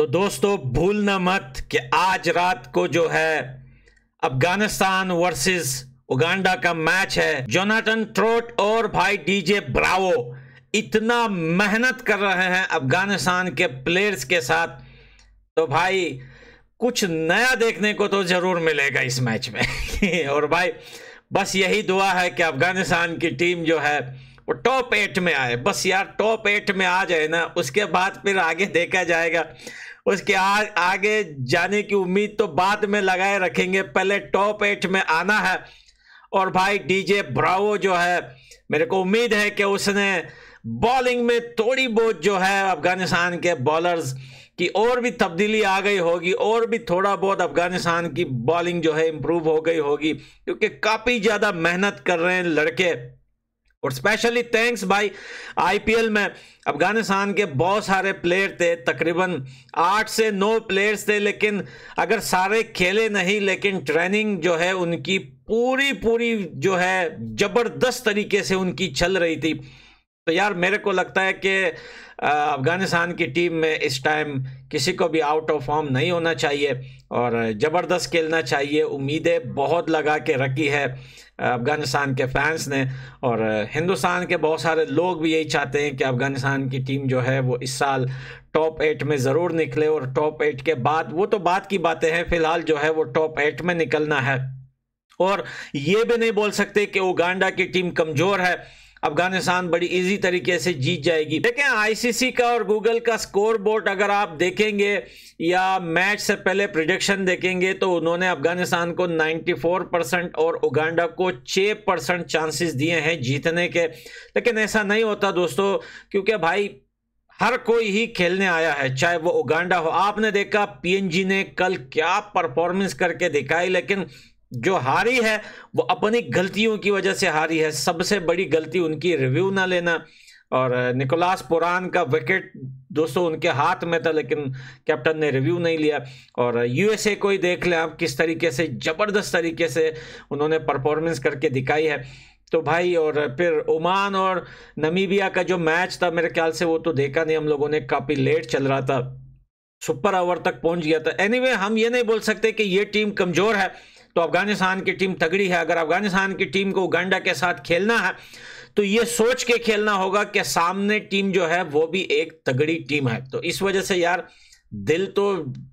तो दोस्तों भूलना मत कि आज रात को जो है अफगानिस्तान वर्सेस उगांडा का मैच है जोनाटन ट्रोट और भाई डीजे ब्रावो इतना मेहनत कर रहे हैं अफगानिस्तान के प्लेयर्स के साथ तो भाई कुछ नया देखने को तो ज़रूर मिलेगा इस मैच में और भाई बस यही दुआ है कि अफगानिस्तान की टीम जो है वो टॉप एट में आए बस यार टॉप एट में आ जाए ना उसके बाद फिर आगे देखा जाएगा उसके आ, आगे जाने की उम्मीद तो बाद में लगाए रखेंगे पहले टॉप एट में आना है और भाई डीजे ब्रावो जो है मेरे को उम्मीद है कि उसने बॉलिंग में थोड़ी बहुत जो है अफगानिस्तान के बॉलर्स की और भी तब्दीली आ गई होगी और भी थोड़ा बहुत अफगानिस्तान की बॉलिंग जो है इम्प्रूव हो गई होगी क्योंकि काफ़ी ज़्यादा मेहनत कर रहे हैं लड़के और स्पेशली थैंक्स भाई आईपीएल में अफगानिस्तान के बहुत सारे प्लेयर थे तकरीबन आठ से नौ प्लेयर्स थे लेकिन अगर सारे खेले नहीं लेकिन ट्रेनिंग जो है उनकी पूरी पूरी जो है ज़बरदस्त तरीके से उनकी चल रही थी तो यार मेरे को लगता है कि अफ़गानिस्तान की टीम में इस टाइम किसी को भी आउट ऑफ फॉर्म नहीं होना चाहिए और ज़बरदस्त खेलना चाहिए उम्मीदें बहुत लगा के रखी है अफ़गानिस्तान के फैंस ने और हिंदुस्तान के बहुत सारे लोग भी यही चाहते हैं कि अफ़गानिस्तान की टीम जो है वो इस साल टॉप एट में ज़रूर निकले और टॉप एट के बाद वो तो बात की बातें हैं फ़िलहाल जो है वो टॉप एट में निकलना है और ये भी नहीं बोल सकते कि उगांडा की टीम कमज़ोर है अफगानिस्तान बड़ी इजी तरीके से जीत जाएगी देखें आईसीसी का और गूगल का स्कोर बोर्ड अगर आप देखेंगे या मैच से पहले प्रोजेक्शन देखेंगे तो उन्होंने अफगानिस्तान को 94 परसेंट और उगांडा को 6 परसेंट चांसेस दिए हैं जीतने के लेकिन ऐसा नहीं होता दोस्तों क्योंकि भाई हर कोई ही खेलने आया है चाहे वो उगांडा हो आपने देखा पीएनजी ने कल क्या परफॉर्मेंस करके दिखाई लेकिन जो हारी है वो अपनी गलतियों की वजह से हारी है सबसे बड़ी गलती उनकी रिव्यू ना लेना और निकोलास पुरान का विकेट दोस्तों उनके हाथ में था लेकिन कैप्टन ने रिव्यू नहीं लिया और यूएसए को ही देख लें आप किस तरीके से ज़बरदस्त तरीके से उन्होंने परफॉर्मेंस करके दिखाई है तो भाई और फिर ओमान और नमीबिया का जो मैच था मेरे ख्याल से वो तो देखा नहीं हम लोगों ने काफ़ी लेट चल रहा था सुपर ओवर तक पहुंच गया था एनी anyway, हम ये नहीं बोल सकते कि ये टीम कमज़ोर है तो अफगानिस्तान की टीम तगड़ी है अगर अफगानिस्तान की टीम को उगांडा के साथ खेलना है तो ये सोच के खेलना होगा कि सामने टीम जो है वो भी एक तगड़ी टीम है तो इस वजह से यार दिल तो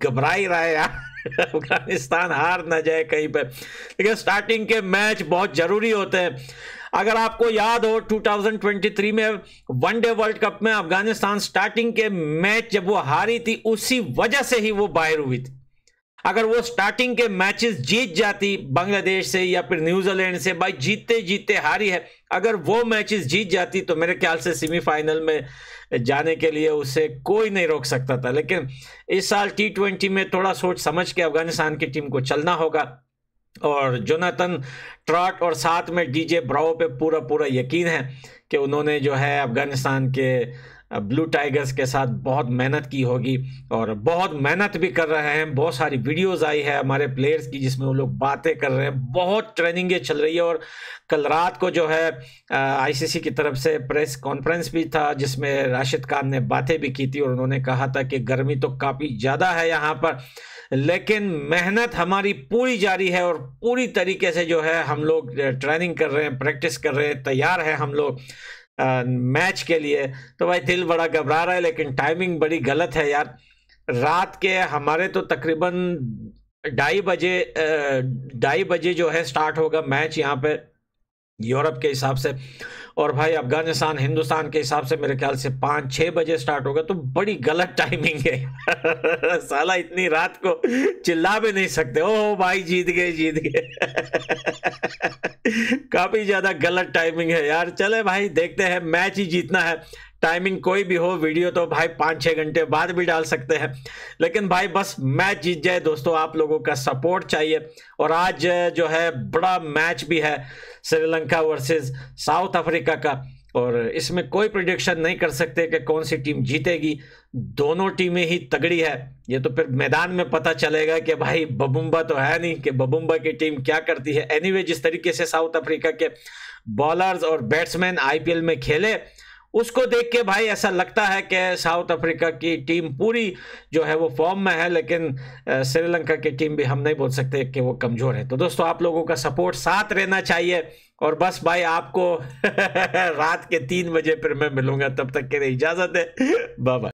घबरा ही रहा है यार अफगानिस्तान हार ना जाए कहीं पर लेकिन स्टार्टिंग के मैच बहुत ज़रूरी होते हैं अगर आपको याद हो 2023 में वनडे वर्ल्ड कप में अफगानिस्तान स्टार्टिंग के मैच जब वो हारी थी उसी वजह से ही वो बाहर हुई थी अगर वो स्टार्टिंग के मैचेस जीत जाती बांग्लादेश से या फिर न्यूजीलैंड से भाई जीतते जीतते हारी है अगर वो मैचेस जीत जाती तो मेरे ख्याल से सेमीफाइनल में जाने के लिए उसे कोई नहीं रोक सकता था लेकिन इस साल टी ट्वेंटी में थोड़ा सोच समझ के अफगानिस्तान की टीम को चलना होगा और जोनाथन ट्रॉट और साथ में डीजे ब्राओ पे पूरा पूरा यकीन है कि उन्होंने जो है अफगानिस्तान के ब्लू टाइगर्स के साथ बहुत मेहनत की होगी और बहुत मेहनत भी कर रहे हैं बहुत सारी वीडियोस आई है हमारे प्लेयर्स की जिसमें वो लोग बातें कर रहे हैं बहुत ट्रेनिंगें चल रही है और कल रात को जो है आईसीसी की तरफ से प्रेस कॉन्फ्रेंस भी था जिसमें राशिद खान ने बातें भी की थी और उन्होंने कहा था कि गर्मी तो काफ़ी ज़्यादा है यहाँ पर लेकिन मेहनत हमारी पूरी जारी है और पूरी तरीके से जो है हम लोग ट्रेनिंग कर रहे हैं प्रैक्टिस कर रहे हैं तैयार हैं हम लोग अं, मैच के लिए तो भाई दिल बड़ा घबरा रहा है लेकिन टाइमिंग बड़ी गलत है यार रात के हमारे तो तकरीबन ढाई बजे ढाई बजे जो है स्टार्ट होगा मैच यहाँ पे यूरोप के हिसाब से और भाई अफगानिस्तान हिंदुस्तान के हिसाब से मेरे ख्याल से पाँच छः बजे स्टार्ट होगा तो बड़ी गलत टाइमिंग है साला इतनी रात को चिल्ला भी नहीं सकते ओ भाई जीत गए जीत गए काफ़ी ज़्यादा गलत टाइमिंग है यार चले भाई देखते हैं मैच ही जीतना है टाइमिंग कोई भी हो वीडियो तो भाई पाँच छः घंटे बाद भी डाल सकते हैं लेकिन भाई बस मैच जीत जाए दोस्तों आप लोगों का सपोर्ट चाहिए और आज जो है बड़ा मैच भी है श्रीलंका वर्सेस साउथ अफ्रीका का और इसमें कोई प्रोडिक्शन नहीं कर सकते कि कौन सी टीम जीतेगी दोनों टीमें ही तगड़ी है ये तो फिर मैदान में पता चलेगा कि भाई बबुम्बा तो है नहीं कि बबुम्बा की टीम क्या करती है एनीवे anyway, जिस तरीके से साउथ अफ्रीका के बॉलर्स और बैट्समैन आईपीएल में खेले उसको देख के भाई ऐसा लगता है कि साउथ अफ्रीका की टीम पूरी जो है वो फॉर्म में है लेकिन श्रीलंका की टीम भी हम नहीं बोल सकते कि वो कमज़ोर है तो दोस्तों आप लोगों का सपोर्ट साथ रहना चाहिए और बस भाई आपको रात के तीन बजे फिर मैं मिलूंगा तब तक के लिए इजाज़त है बाय